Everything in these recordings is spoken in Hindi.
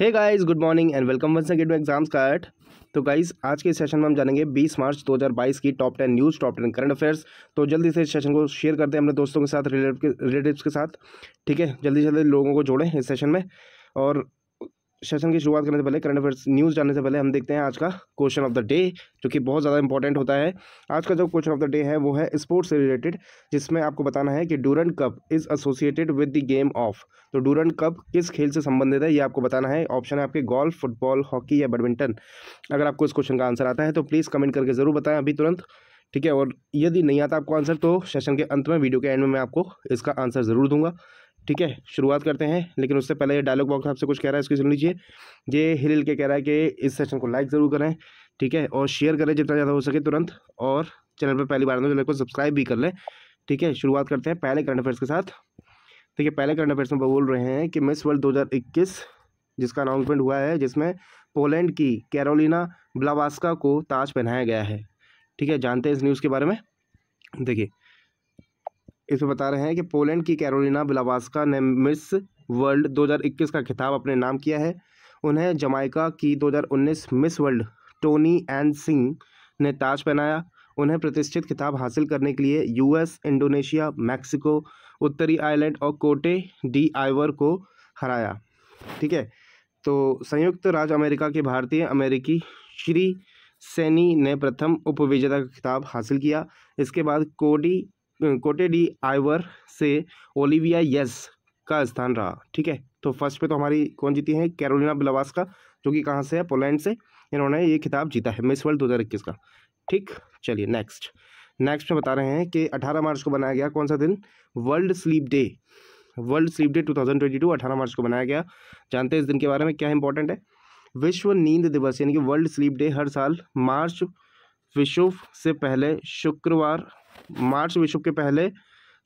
Hey guys good morning and welcome once again to exams का एट तो गाइस आज के सेशन में हम जानेंगे 20 मार्च 2022 की top 10 news top 10 current affairs तो जल्दी से इस सेशन को शेयर करते हैं अपने दोस्तों के साथ रिलेटिव के के साथ ठीक है जल्दी से जल्दी लोगों को जोड़ें इस सेशन में और सेशन की शुरुआत करने से पहले करंट अफेयर्स न्यूज़ जानने से पहले हम देखते हैं आज का क्वेश्चन ऑफ द डे जो कि बहुत ज़्यादा इंपॉर्टेंट होता है आज का जो क्वेश्चन ऑफ द डे है वो है स्पोर्ट्स से रिलेटेड जिसमें आपको बताना है कि Durand cup is associated with the game of तो डूरन कप किस खेल से संबंधित है ये आपको बताना है ऑप्शन है आपके गोल्फ फुटबॉल हॉकी या बैडमिंटन अगर आपको इस क्वेश्चन का आंसर आता है तो प्लीज़ कमेंट करके ज़रूर बताएं अभी तुरंत ठीक है और यदि नहीं आता आपको आंसर तो सेशन के अंत में वीडियो के एंड में मैं आपको इसका आंसर ज़रूर दूंगा ठीक है शुरुआत करते हैं लेकिन उससे पहले ये डायलॉग बॉक्स आपसे कुछ कह रहा है इसकी सुन लीजिए ये हिल हिल के कह रहा है कि इस सेशन को लाइक ज़रूर करें ठीक है और शेयर करें जितना ज़्यादा हो सके तुरंत और चैनल पर पहली बार चैनल को सब्सक्राइब भी कर लें ठीक है शुरुआत करते हैं पहले करंट अफेयर्स के साथ देखिए पहले करंट अफेयर्स में बोल रहे हैं कि मिस वर्ल्ड दो जिसका अनाउंसमेंट हुआ है जिसमें पोलैंड की कैरोलिना ब्लावास्का को ताज पहनाया गया है ठीक है जानते हैं इस न्यूज़ के बारे में देखिए इसमें बता रहे हैं कि पोलैंड की कैरोलिना बिलावास्का ने मिस वर्ल्ड 2021 का खिताब अपने नाम किया है उन्हें जमाइका की 2019 Miss World Toni Ann Singh ने ताज पहनाया उन्हें प्रतिष्ठित खिताब हासिल करने के लिए यूएस इंडोनेशिया मैक्सिको उत्तरी आयरलैंड और कोटे डी आइवर को हराया ठीक है तो संयुक्त राज्य अमेरिका के भारतीय अमेरिकी श्री सैनी ने प्रथम उपविजेता का खिताब हासिल किया इसके बाद कोडी कोटे डी आइवर से ओलिविया यस का स्थान रहा ठीक है तो फर्स्ट पे तो हमारी कौन जीती है कैरोलिना का जो कि कहाँ से है पोलैंड से इन्होंने ये खिताब जीता है मिस वर्ल्ड दो हज़ार इक्कीस का ठीक चलिए नेक्स्ट नेक्स्ट में बता रहे हैं कि अठारह मार्च को बनाया गया कौन सा दिन World Sleep Day World Sleep Day 2022 thousand मार्च को बनाया गया जानते हैं इस दिन के बारे में क्या इंपॉर्टेंट है विश्व नींद दिवस यानी कि वर्ल्ड स्लीप डे हर साल मार्च विश्व से पहले शुक्रवार मार्च विश्व के पहले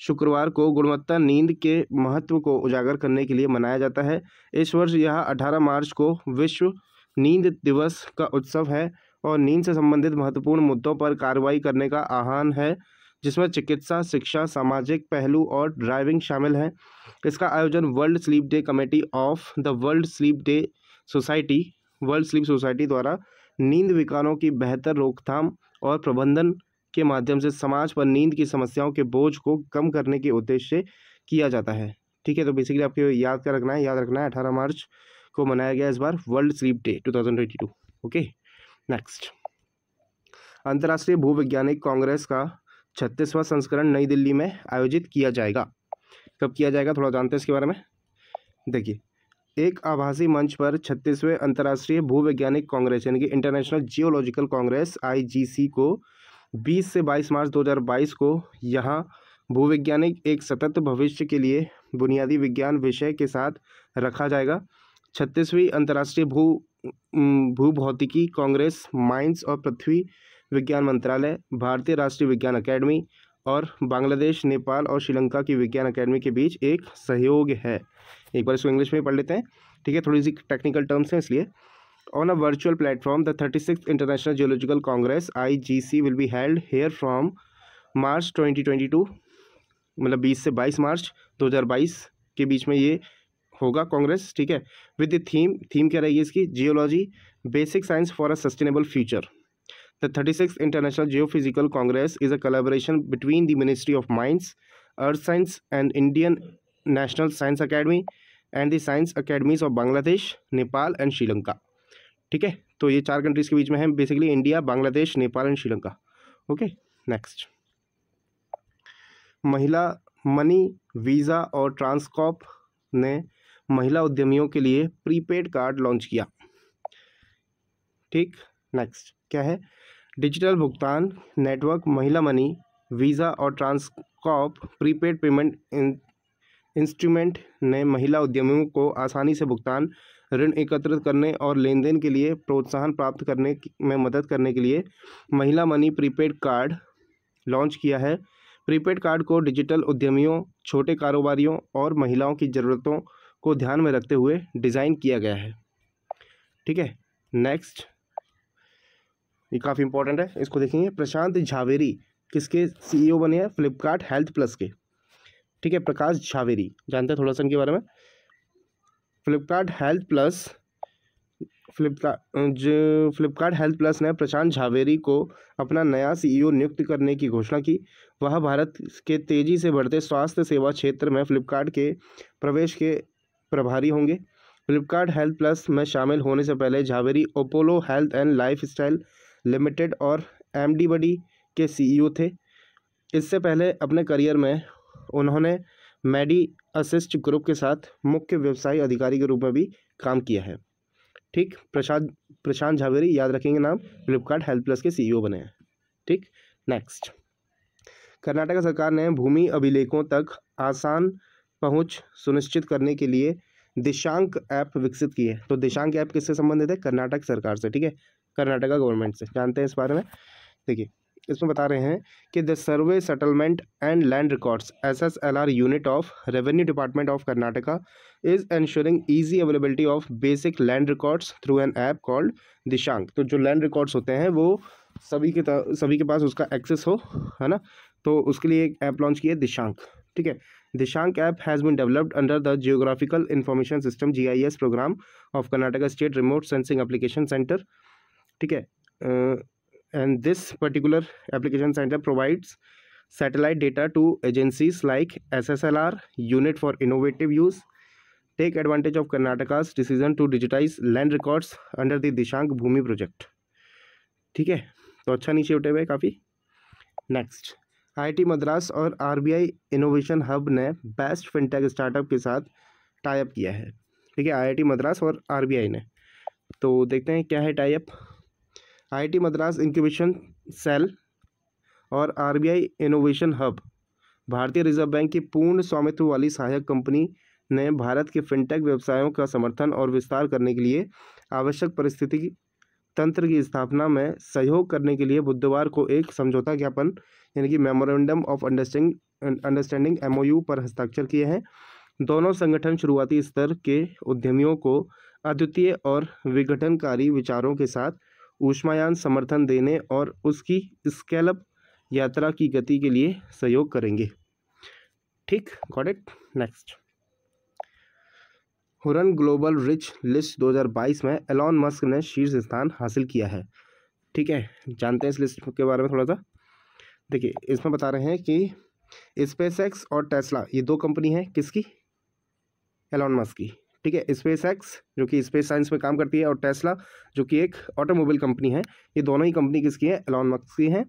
शुक्रवार को गुणवत्ता नींद के महत्व को उजागर करने के लिए मनाया जाता है इस वर्ष यह 18 मार्च को विश्व नींद दिवस का उत्सव है और नींद से संबंधित महत्वपूर्ण मुद्दों पर कार्रवाई करने का आह्वान है जिसमें चिकित्सा शिक्षा सामाजिक पहलू और ड्राइविंग शामिल हैं इसका आयोजन World Sleep Day committee of the World Sleep Day society World Sleep society द्वारा नींद विकारों की बेहतर रोकथाम और प्रबंधन के माध्यम से समाज पर नींद की समस्याओं के बोझ को कम करने के उद्देश्य से किया जाता है ठीक है तो बेसिकली आपको याद कर रखना है याद रखना है अठारह मार्च को मनाया गया इस बार World Sleep Day two thousand two okay next अंतर्राष्ट्रीय भूवैज्ञानिक कांग्रेस का छत्तीसवां संस्करण नई दिल्ली में आयोजित किया जाएगा कब किया जाएगा थोड़ा जानते हैं इसके बारे में देखिए एक आभासी मंच पर छत्तीसवें अंतर्राष्ट्रीय भूवैज्ञानिक कांग्रेस यानी कि इंटरनेशनल जियोलॉजिकल कांग्रेस आईजीसी को बीस से बाईस मार्च दो को यहाँ भूवैज्ञानिक एक सतत भविष्य के लिए बुनियादी विज्ञान विषय के साथ रखा जाएगा छत्तीसवीं अंतर्राष्ट्रीय भू भू भौतिकी कांग्रेस माइंस और पृथ्वी विज्ञान मंत्रालय भारतीय राष्ट्रीय विज्ञान अकेडमी और बांग्लादेश नेपाल और श्रीलंका की विज्ञान अकेडमी के बीच एक सहयोग है एक बार इसको इंग्लिश में पढ़ लेते हैं ठीक है थोड़ी सी टेक्निकल टर्म्स हैं इसलिए on a virtual platform the thirty six International Geological Congress I G C will be held here from March twenty twenty two मतलब बीस से बाईस मार्च दो हज़ार बाईस के बीच में ये होगा कांग्रेस ठीक है विद द थीम थीम क्या रहेगी इसकी geology basic science for a sustainable future the thirty six International Geophysical Congress is a collaboration between the Ministry of Mines Earth Science and Indian National Science Academy and the Science Academies of Bangladesh Nepal and Sri Lanka ठीक है तो ये चार कंट्रीज़ के बीच में है basically India Bangladesh Nepal and Sri Lanka okay next Mahila Money Visa और ट्रांसकॉप ने महिला उद्यमियों के लिए प्रीपेड कार्ड लॉन्च किया ठीक नेक्स्ट क्या है डिजिटल भुगतान नेटवर्क महिला मनी वीज़ा और ट्रांसकॉप प्रीपेड पेमेंट इंस्ट्रूमेंट ने महिला उद्यमियों को आसानी से भुगतान ऋण एकत्रित करने और लेन देन के लिए प्रोत्साहन प्राप्त करने में मदद करने के लिए महिला मनी प्रीपेड कार्ड लॉन्च किया है प्रीपेड कार्ड को डिजिटल उद्यमियों छोटे कारोबारियों और महिलाओं की ज़रूरतों को ध्यान में रखते हुए डिज़ाइन किया गया है ठीक है नेक्स्ट ये काफ़ी इंपॉर्टेंट है इसको देखेंगे प्रशांत झावेरी किसके सीईओ e बने हैं फ्लिपकार्ट हेल्थ प्लस के ठीक है प्रकाश झावेरी जानते हैं थोड़ा सा इनके बारे में फ्लिपकार्ट हेल्थ प्लस फ्लिपकार्ट जो फ्लिपकार्ट हेल्थ प्लस ने प्रशांत झावेरी को अपना नया सीईओ e नियुक्त करने की घोषणा की वह भारत के तेज़ी से बढ़ते स्वास्थ्य सेवा क्षेत्र में फ्लिपकार्ट के प्रवेश के प्रभारी होंगे फ्लिपकार्ट हेल्थ प्लस में शामिल होने से पहले Jhaveri Apollo Health and Life Limited और एम डी बडी के सी e थे इससे पहले अपने करियर में उन्होंने मेडी असिस्ट ग्रुप के साथ मुख्य व्यवसायी अधिकारी के रूप में भी काम किया है ठीक प्रशांत प्रशांत झावेरी याद रखेंगे नाम फ्लिपकार्ट हेल्प प्लस के सीईओ e बने हैं ठीक नेक्स्ट कर्नाटक सरकार ने भूमि अभिलेखों तक आसान पहुंच सुनिश्चित करने के लिए दिशांक ऐप विकसित की है तो दिशांक ऐप किससे संबंधित है कर्नाटक सरकार से ठीक है कर्नाटका गवर्नमेंट से जानते हैं इस बारे में देखिए इसमें बता रहे हैं कि the survey settlement and land records S S L R unit of revenue department of Karnataka is ensuring easy availability of basic land records through an app called Dishank तो जो लैंड रिकॉर्ड्स होते हैं वो सभी के सभी के पास उसका एक्सेस हो है ना तो उसके लिए एक ऐप लॉन्च किया दिशांक ठीक है Dishank app has been developed under the geographical information system GIS program of Karnataka state remote sensing application centre ठीक है and this particular application center provides satellite data to agencies like SSLR, Unit for Innovative Use, take advantage of Karnataka's decision to digitize land records under the Dishank Bhumi project. ठीक है तो अच्छा नीचे उठे हुए काफ़ी नेक्स्ट आईआईटी मद्रास और आरबीआई इनोवेशन हब ने बेस्ट फिनटेक स्टार्टअप के साथ टाइप किया है ठीक है आईआईटी मद्रास और आरबीआई ने तो देखते हैं क्या है tie up IIT Madras incubation cell और आरबीआई इनोवेशन हब भारतीय रिजर्व बैंक की पूर्ण स्वामित्व वाली सहायक कंपनी ने भारत के फिनटेक व्यवसायों का समर्थन और विस्तार करने के लिए आवश्यक परिस्थिति तंत्र की स्थापना में सहयोग करने के लिए बुधवार को एक समझौता ज्ञापन यानी कि memorandum of understand understanding MOU पर हस्ताक्षर किए हैं दोनों संगठन शुरुआती स्तर के उद्यमियों को अद्वितीय और विघटनकारी विचारों के साथ ऊष्मायान समर्थन देने और उसकी स्केलअप यात्रा की गति के लिए सहयोग करेंगे ठीक got it next Hurun Global Rich List 2022 में एलॉन मस्क ने शीर्ष स्थान हासिल किया है ठीक है जानते हैं इस लिस्ट के बारे में थोड़ा सा देखिए इसमें बता रहे हैं कि स्पेस एक्स और टेस्ला ये दो कंपनी है किसकी एलॉन मस्क की ठीक है स्पेस एक्स जो कि स्पेस साइंस में काम करती है और टेस्ला जो कि एक ऑटोमोबाइल कंपनी है ये दोनों ही कंपनी किसकी है एलॉन मस्क की है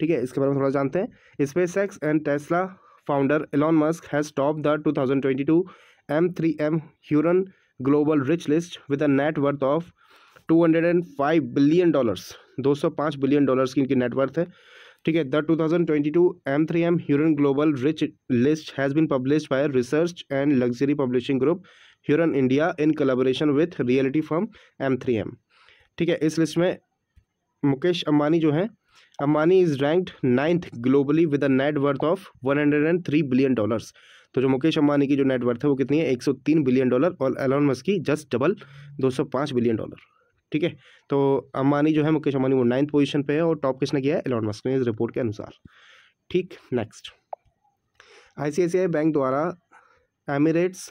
ठीक है इसके बारे में थोड़ा जानते हैं SpaceX and Tesla founder Elon Musk has top the two thousand twenty two M three M Hurun Global Rich List with a net worth of two hundred and five billion dollars दो सौ पाँच बिलियन डॉलर्स की इनकी नेटवर्थ है ठीक है the two thousand twenty two M three M Hurun Global Rich List has been publish by research and luxury publishing group Hurun India in collaboration with realty firm M three M ठीक है इस लिस्ट में मुकेश अम्बानी जो है Ambani is ranked ninth globally with a net worth of one hundred and three billion dollars तो जो मुकेश अम्बानी की जो नेट वर्थ है वो कितनी है एक सौ तीन बिलियन डॉलर और एलोन मस्क की जस्ट डबल पाँच बिलियन डॉलर ठीक है तो अम्बानी जो है मुकेश अम्बानी वो नाइन्थ पोजिशन पे है और टॉप किसने किया है एलोन मस्क ने इस रिपोर्ट के अनुसार ठीक next I I C C I bank द्वारा एमिरेट्स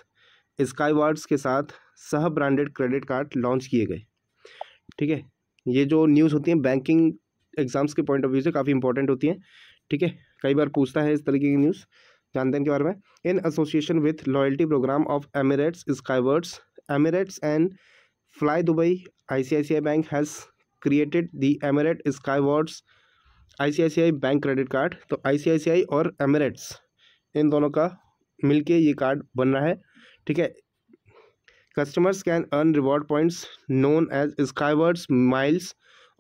स्काईवार्ड्स के साथ सह ब्रांडेड क्रेडिट कार्ड लॉन्च किए गए ठीक है ये जो न्यूज़ होती हैं बैंकिंग एग्जाम्स के पॉइंट ऑफ व्यू से काफ़ी इंपॉर्टेंट होती हैं ठीक है कई बार पूछता है इस तरीके की न्यूज़ जानते हैं इनके बारे में in association with loyalty program of Emirates Skywards Emirates and fly Dubai ICICI bank has created the Emirate Skywards ICICI bank credit card तो आईसीआईसीआई और एमिरेट्स इन दोनों का मिलके ये कार्ड बन रहा है ठीक है customers can earn reward points known as Skywards miles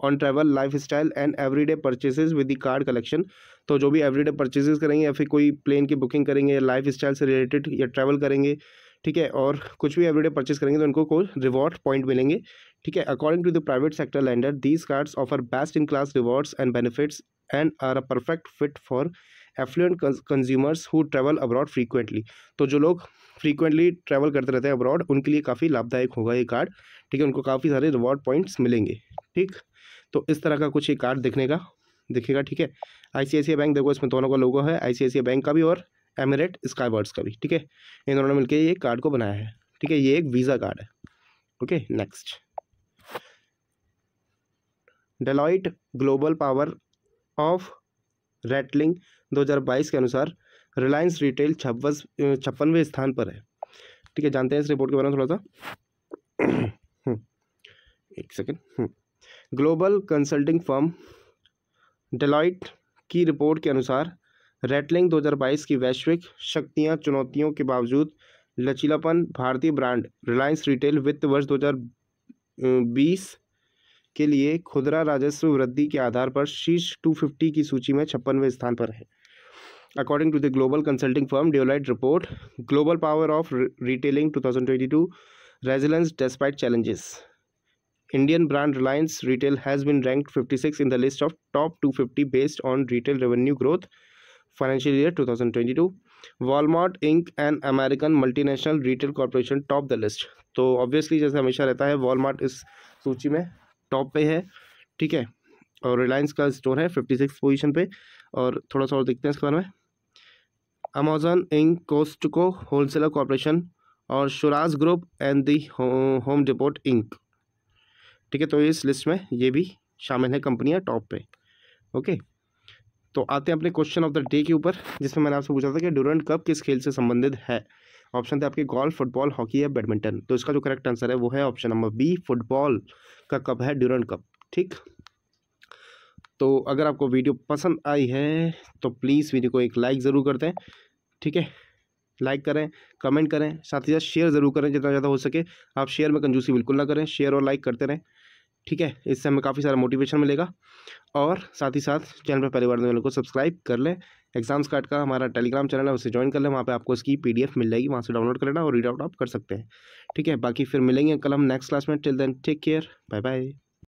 on travel lifestyle and everyday purchase with the card collection तो जो भी एवरीडे परचेजेस करेंगे या फिर कोई प्लेन की बुकिंग करेंगे या लाइफ स्टाइल से रिलेटेड या ट्रैवल करेंगे ठीक है और कुछ भी एवरीडे परचेज करेंगे तो उनको को रिवॉर्ड पॉइंट मिलेंगे ठीक है according to the private sector lender these cards offer best in class rewards and benefits and are a perfect fit for affluent consumers who travel abroad frequently तो जो लोग फ्रीक्वेंटली ट्रैवल करते रहते हैं अब्रॉड उनके लिए काफ़ी लाभदायक होगा ये कार्ड ठीक है उनको काफ़ी सारे रिवॉर्ड पॉइंट्स मिलेंगे ठीक तो इस तरह का कुछ ये कार्ड दिखने का दिखेगा ठीक है सी बैंक देखो इसमें दोनों का लोगो है आई बैंक का भी और एमिरेट स्काईबर्ड्स का भी ठीक है इन दोनों ने मिलकर ये कार्ड को बनाया है ठीक है ये एक वीज़ा कार्ड है okay next Deloitte Global Power of Retailing 2022 के अनुसार रिलायंस रिटेल छब्बस छप्पनवें स्थान पर है ठीक है जानते हैं इस रिपोर्ट के बारे में थोड़ा सा हम्म, एक second global consulting firm Deloitte की रिपोर्ट के अनुसार रेटलिंग 2022 की वैश्विक शक्तियां चुनौतियों के बावजूद लचीलापन भारतीय ब्रांड रिलायंस रिटेल वित्त वर्ष 2020 के लिए खुदरा राजस्व वृद्धि के आधार पर शीर्ष टू फिफ्टी की सूची में छप्पनवें स्थान पर है according to the global consulting firm Deloitte report Global Power of Retailing 2022 thousand resilience despite challenges Indian brand Reliance Retail has been ranked 56 in the list of top 250 based on retail revenue growth financial year 2022 thousand Walmart Inc and American multinational retail corporation top the list तो ऑब्वियसली जैसे हमेशा रहता है वॉलमार्ट इस सूची में टॉप पे है ठीक है और रिलायंस का स्टोर है फिफ्टी सिक्स पोजिशन पे और थोड़ा सा और देखते हैं इसके बारे में Amazon Inc Costco wholesaler corporation और Schwarz Group and the Home Depot Inc ठीक है तो इस लिस्ट में ये भी शामिल है कंपनियाँ टॉप पे ओके तो आते हैं अपने क्वेश्चन ऑफ द डे के ऊपर जिसमें मैंने आपसे पूछा था कि डूरेंट कप किस खेल से संबंधित है ऑप्शन थे आपके गोल्फ फुटबॉल हॉकी या बैडमिंटन तो इसका जो करेक्ट आंसर है वो है ऑप्शन नंबर बी फुटबॉल का कप है ड्यूरन कप ठीक तो अगर आपको वीडियो पसंद आई है तो प्लीज़ वीडियो को एक लाइक ज़रूर कर दें ठीक है लाइक करें कमेंट करें साथ ही साथ शेयर ज़रूर करें जितना ज़्यादा हो सके आप शेयर में कंजूसी बिल्कुल ना करें शेयर और लाइक करते रहें ठीक है इससे हमें काफ़ी सारा मोटिवेशन मिलेगा और साथ ही साथ चैनल पर पहली बार वालों को सब्सक्राइब कर लें एग्जाम्स कार्ड का हमारा टेलीग्राम चैनल है उसे ज्वाइन कर लें वहाँ पे आपको इसकी पीडीएफ मिल जाएगी वहाँ से डाउनलोड कर लेना और रीड आउट आप कर सकते हैं ठीक है बाकी फिर मिलेंगे कल हम नेक्स्ट क्लास में till then take care bye bye